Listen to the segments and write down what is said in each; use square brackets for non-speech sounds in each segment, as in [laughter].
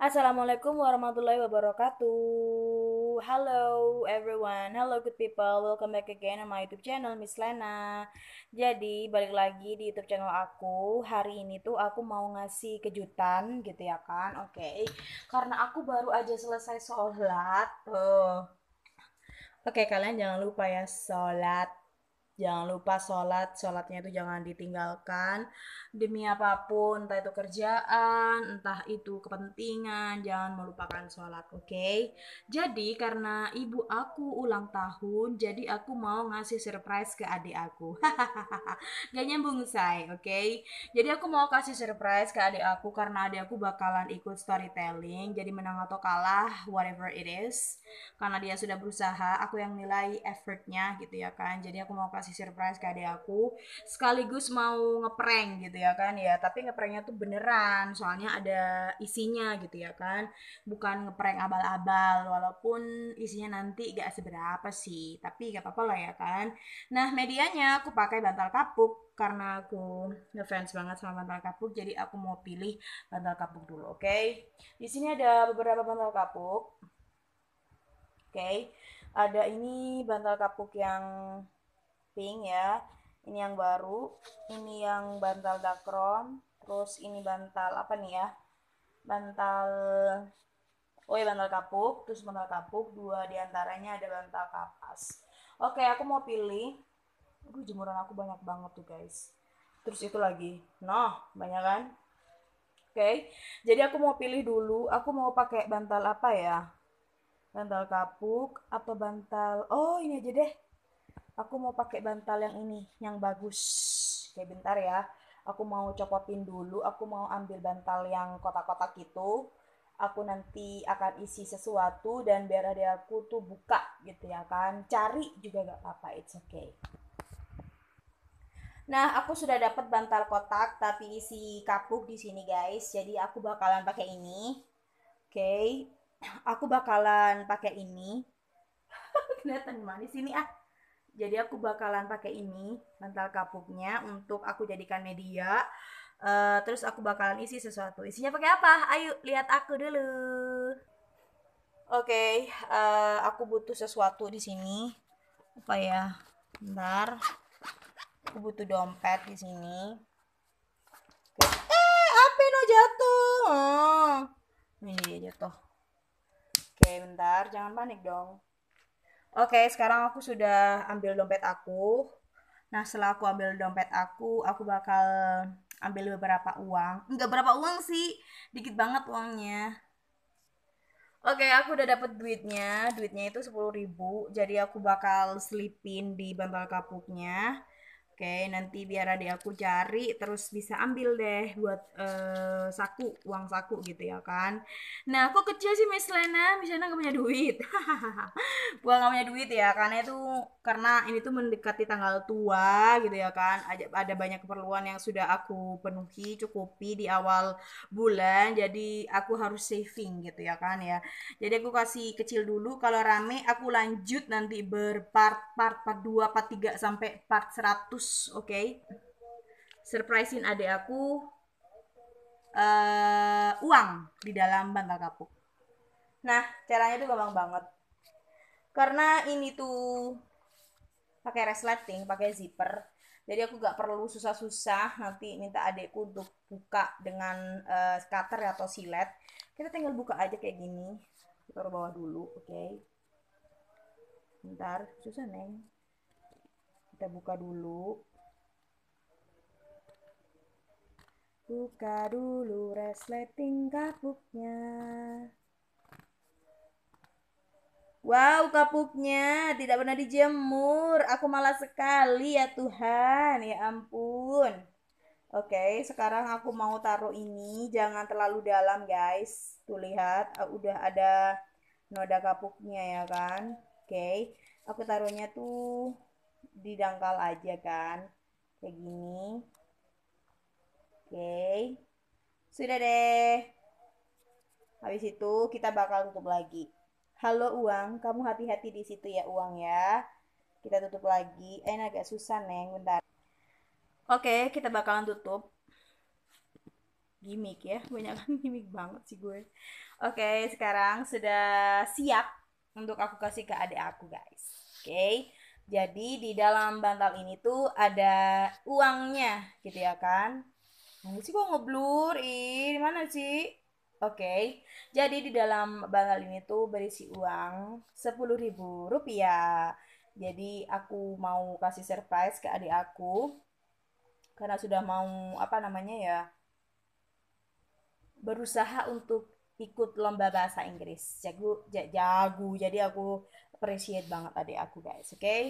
Assalamualaikum warahmatullahi wabarakatuh. Hello everyone, hello good people, welcome back again on my YouTube channel Miss Lena. Jadi balik lagi di YouTube channel aku. Hari ini tuh aku mau ngasih kejutan gitu ya kan, oke? Okay. Karena aku baru aja selesai sholat. Oh. Oke okay, kalian jangan lupa ya sholat Jangan lupa sholat, sholatnya itu jangan ditinggalkan demi apapun, entah itu kerjaan, entah itu kepentingan, jangan melupakan sholat, oke? Okay? Jadi karena ibu aku ulang tahun, jadi aku mau ngasih surprise ke adik aku. [laughs] Gak nyambung say, oke? Okay? Jadi aku mau kasih surprise ke adik aku karena adik aku bakalan ikut storytelling, jadi menang atau kalah, whatever it is. Karena dia sudah berusaha, aku yang nilai effortnya gitu ya kan. Jadi aku mau kasih ngasih surprise ke adik aku sekaligus mau ngeprank gitu ya kan ya tapi ngepranknya tuh beneran soalnya ada isinya gitu ya kan bukan ngeprank abal-abal walaupun isinya nanti gak seberapa sih tapi gak apa-apa lah ya kan nah medianya aku pakai bantal kapuk karena aku ngefans banget sama bantal kapuk jadi aku mau pilih bantal kapuk dulu oke okay? di sini ada beberapa bantal kapuk oke okay? ada ini bantal kapuk yang pink ya ini yang baru ini yang bantal dakron terus ini bantal apa nih ya bantal oh ya bantal kapuk terus bantal kapuk dua diantaranya ada bantal kapas oke aku mau pilih aduh jemuran aku banyak banget tuh guys terus itu lagi no banyak kan oke jadi aku mau pilih dulu aku mau pakai bantal apa ya bantal kapuk apa bantal oh ini aja deh aku mau pakai bantal yang ini yang bagus kayak bentar ya aku mau copotin dulu aku mau ambil bantal yang kotak-kotak itu aku nanti akan isi sesuatu dan biar ada aku tuh buka gitu ya kan cari juga gak apa-apa it's okay Nah, aku sudah dapat bantal kotak tapi isi kapuk di sini guys. Jadi aku bakalan pakai ini. Oke. Okay. [clears throat] Aku bakalan pakai ini. [laughs] Kelihatan manis ini ah jadi aku bakalan pakai ini mental kapuknya untuk aku jadikan media uh, terus aku bakalan isi sesuatu isinya pakai apa ayo lihat aku dulu oke okay, uh, eh, aku butuh sesuatu di sini apa ya bentar aku butuh dompet di sini eh apa no jatuh oh. ini dia jatuh oke okay, bentar jangan panik dong Oke, okay, sekarang aku sudah ambil dompet aku. Nah, setelah aku ambil dompet aku, aku bakal ambil beberapa uang. Enggak berapa uang sih, dikit banget uangnya. Oke, okay, aku udah dapet duitnya. Duitnya itu sepuluh ribu. Jadi aku bakal selipin di bantal kapuknya. Oke, nanti biar adik aku cari terus bisa ambil deh buat uh, saku, uang saku gitu ya kan. Nah, aku kecil sih Miss Lena? Miss Lena gak punya duit. [laughs] Bukan gak punya duit ya, karena itu karena ini tuh mendekati tanggal tua gitu ya kan. Ada, ada banyak keperluan yang sudah aku penuhi, cukupi di awal bulan. Jadi aku harus saving gitu ya kan ya. Jadi aku kasih kecil dulu kalau rame aku lanjut nanti berpart part part 2, part 3 sampai part 100 oke okay. surprisein adik aku uh, uang di dalam bantal kapuk nah caranya tuh gampang banget karena ini tuh pakai resleting pakai zipper jadi aku gak perlu susah-susah nanti minta adekku untuk buka dengan uh, cutter atau silet kita tinggal buka aja kayak gini taruh bawah dulu oke okay. bentar susah neng kita buka dulu buka dulu resleting kapuknya Wow, kapuknya tidak pernah dijemur. Aku malas sekali ya Tuhan. Ya ampun. Oke, sekarang aku mau taruh ini. Jangan terlalu dalam, guys. Tuh lihat, ah, udah ada noda kapuknya ya kan. Oke, aku taruhnya tuh didangkal aja kan kayak gini oke okay. sudah deh habis itu kita bakal tutup lagi halo uang kamu hati-hati di situ ya uang ya kita tutup lagi eh agak susah neng bentar oke okay, kita bakalan tutup gimmick ya banyak kan [laughs] gimmick banget sih gue oke okay, sekarang sudah siap untuk aku kasih ke adik aku guys oke okay? Jadi di dalam bantal ini tuh ada uangnya gitu ya kan. Mana sih kok ngeblur? Ih, mana sih? Oke. Jadi di dalam bantal ini tuh berisi uang ribu rupiah. Jadi aku mau kasih surprise ke adik aku karena sudah mau apa namanya ya berusaha untuk ikut lomba bahasa Inggris jago jago jadi aku appreciate banget adik aku guys, oke? Okay?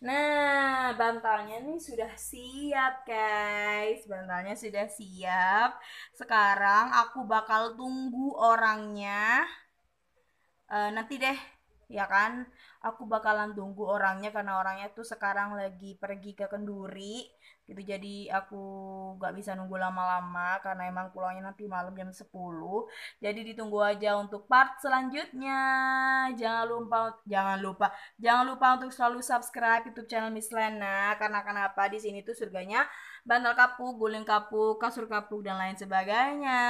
Nah, bantalnya nih sudah siap guys. Bantalnya sudah siap. Sekarang aku bakal tunggu orangnya. Uh, nanti deh ya kan aku bakalan tunggu orangnya karena orangnya tuh sekarang lagi pergi ke kenduri gitu jadi aku gak bisa nunggu lama-lama karena emang pulangnya nanti malam jam 10 jadi ditunggu aja untuk part selanjutnya jangan lupa jangan lupa jangan lupa untuk selalu subscribe youtube channel Miss Lena karena kenapa di sini tuh surganya bantal kapuk, guling kapuk, kasur kapuk, dan lain sebagainya.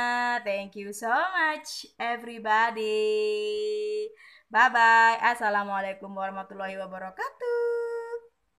Thank you so much everybody. Bye-bye. Assalamualaikum warahmatullahi wabarakatuh.